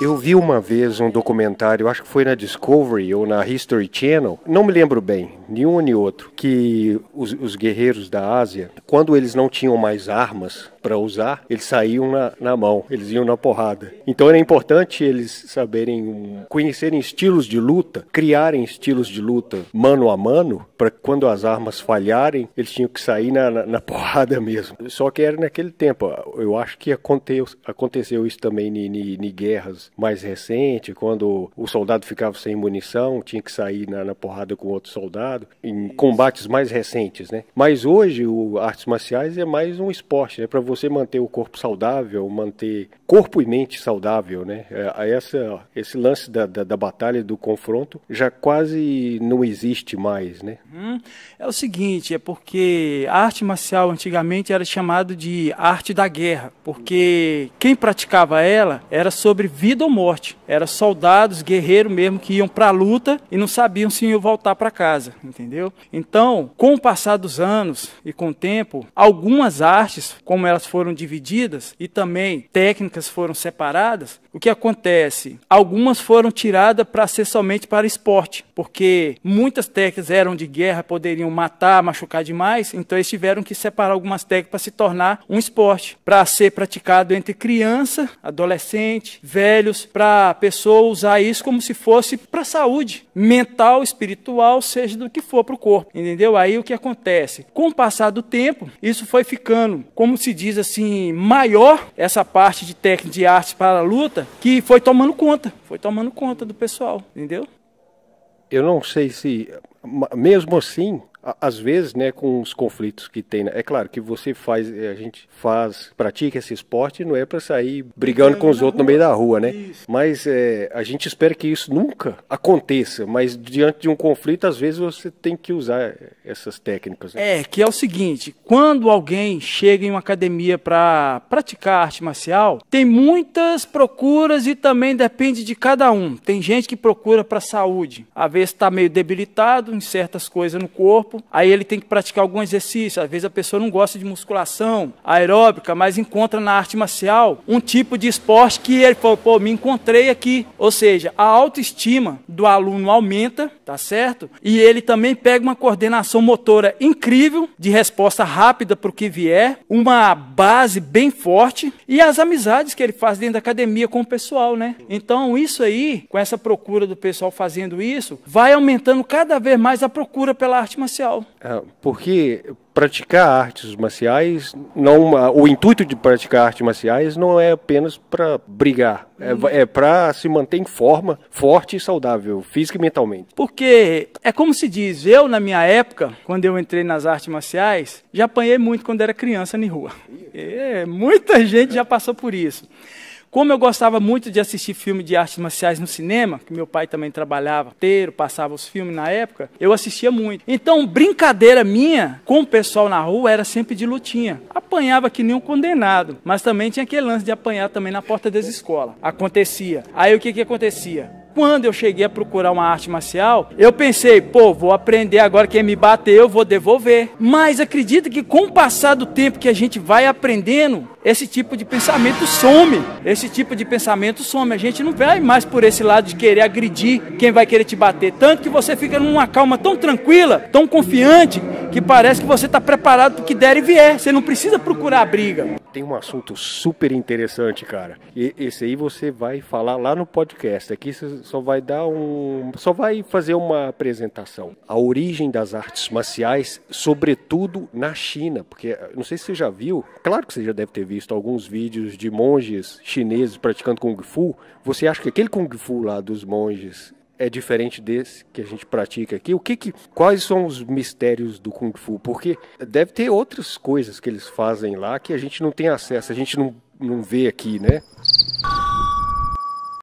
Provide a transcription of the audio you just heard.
Eu vi uma vez um documentário, acho que foi na Discovery ou na History Channel, não me lembro bem, nenhum nem outro, que os, os, guerreiros da Ásia, quando eles não tinham mais armas para usar, eles saíam na, na, mão, eles iam na porrada. Então era importante eles saberem, conhecerem estilos de luta, criarem estilos de luta mano a mano, para quando as armas falharem, eles tinham que sair na, na, na, porrada mesmo. Só que era naquele tempo, eu acho que aconteceu, aconteceu isso também em guerras mais recentes, quando o soldado ficava sem munição, tinha que sair na porrada com outro soldado em combates mais recentes, né? Mas hoje o artes marciais é mais um esporte, né? para você manter o corpo saudável, manter corpo e mente saudável, né? É, essa, esse lance da, da, da batalha do confronto já quase não existe mais, né? Hum, é o seguinte, é porque a arte marcial antigamente era chamado de arte da guerra, porque quem praticava ela era sobre vida ou morte, era soldados, guerreiros mesmo que iam para a luta e não sabiam se iam voltar para casa entendeu? Então, com o passar dos anos e com o tempo, algumas artes, como elas foram divididas e também técnicas foram separadas, o que acontece? Algumas foram tiradas para ser somente para esporte porque muitas técnicas eram de guerra, poderiam matar, machucar demais, então eles tiveram que separar algumas técnicas para se tornar um esporte, para ser praticado entre criança, adolescente, velhos, para a pessoa usar isso como se fosse para saúde mental, espiritual, seja do que for para o corpo, entendeu? Aí o que acontece? Com o passar do tempo, isso foi ficando, como se diz assim, maior essa parte de técnica de arte para a luta, que foi tomando conta, foi tomando conta do pessoal, entendeu? eu não sei se, mesmo assim, às vezes, né, com os conflitos que tem, né, é claro que você faz, eh, a gente faz, pratica esse esporte, não é para sair brigando com os outros rua. no meio da rua, né? Isso. Mas é, a gente espera que isso nunca aconteça, mas diante de um conflito, às vezes você tem que usar essas técnicas. Né? É, que é o seguinte, quando alguém chega em uma academia para praticar arte marcial, tem muitas procuras e também depende de cada um. Tem gente que procura para saúde, às vezes está meio debilitado em certas coisas no corpo, corpo, aí ele tem que praticar algum exercício. Às vezes a pessoa não gosta de musculação, aeróbica, mas encontra na arte marcial um tipo de esporte que ele falou, pô, me encontrei aqui. Ou seja, a autoestima do aluno aumenta tá certo? E ele também pega uma coordenação motora incrível, de resposta rápida para o que vier, uma base bem forte e as amizades que ele faz dentro da academia com o pessoal, né? Então, isso aí, com essa procura do pessoal fazendo isso, vai aumentando cada vez mais a procura pela arte marcial. É, porque praticar artes marciais, não, o intuito de praticar artes marciais não é apenas para brigar, é, é para se manter em forma, forte e saudável, física e mentalmente. Porque é como se diz, eu na minha época, quando eu entrei nas artes marciais, já apanhei muito quando era criança na rua. É, muita gente já passou por isso. Como eu gostava muito de assistir filme de artes marciais no cinema, que meu pai também trabalhava inteiro, passava os filmes na época, eu assistia muito. Então, brincadeira minha com o pessoal na rua era sempre de lutinha. Apanhava que nem um condenado, mas também tinha aquele lance de apanhar também na porta das escolas. Acontecia. Aí o que que acontecia? Quando eu cheguei a procurar uma arte marcial, eu pensei, pô, vou aprender agora quem me bater, eu vou devolver. Mas acredita que com o passar do tempo que a gente vai aprendendo, esse tipo de pensamento some. Esse tipo de pensamento some. A gente não vai mais por esse lado de querer agredir quem vai querer te bater. Tanto que você fica numa calma tão tranquila, tão confiante, que parece que você está preparado para o que der e vier. Você não precisa procurar a briga tem um assunto super interessante, cara. E, esse aí você vai falar lá no podcast. Aqui você só vai dar um. só vai fazer uma apresentação. A origem das artes marciais, sobretudo na China. Porque eh, não sei se você já viu, claro que você já deve ter visto alguns vídeos de monges chineses praticando Kung Fu. Você acha que aquele Kung Fu lá dos monges é diferente desse que a gente pratica aqui? O que, que quais são os mistérios do kung fu? Porque deve ter outras coisas que eles fazem lá que a gente não tem acesso, a gente não, não vê aqui, né?